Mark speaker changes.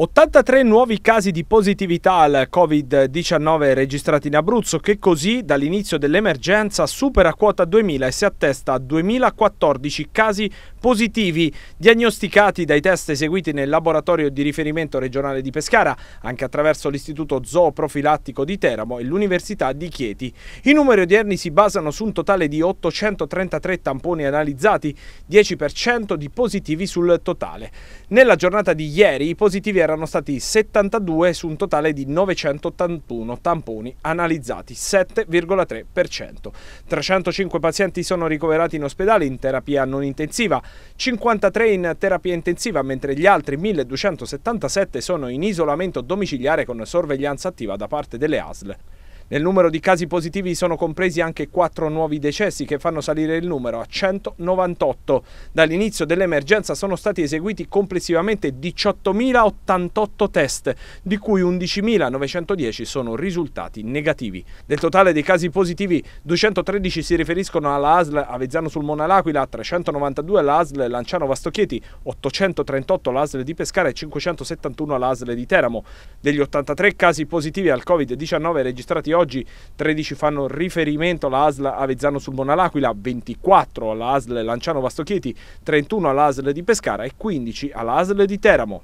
Speaker 1: 83 nuovi casi di positività al Covid-19 registrati in Abruzzo che così dall'inizio dell'emergenza supera quota 2000 e si attesta a 2014 casi positivi diagnosticati dai test eseguiti nel laboratorio di riferimento regionale di Pescara, anche attraverso l'Istituto Zooprofilattico di Teramo e l'Università di Chieti. I numeri odierni si basano su un totale di 833 tamponi analizzati, 10% di positivi sul totale. Nella giornata di ieri i positivi erano stati 72 su un totale di 981 tamponi analizzati, 7,3%. 305 pazienti sono ricoverati in ospedale in terapia non intensiva, 53 in terapia intensiva, mentre gli altri 1277 sono in isolamento domiciliare con sorveglianza attiva da parte delle ASL. Nel numero di casi positivi sono compresi anche quattro nuovi decessi che fanno salire il numero a 198. Dall'inizio dell'emergenza sono stati eseguiti complessivamente 18.088 test, di cui 11.910 sono risultati negativi. Del totale dei casi positivi, 213 si riferiscono alla ASL Avezzano Sulmona L'Aquila, 392 alla ASL Lanciano Vastochieti, 838 alla ASL di Pescara e 571 alla ASL di Teramo. Degli 83 casi positivi al Covid-19 registrati oggi, oggi 13 fanno riferimento alla ASL Avezzano sul Monalaquila, 24 alla ASL Lanciano Vastochieti, 31 alla ASL di Pescara e 15 alla ASL di Teramo.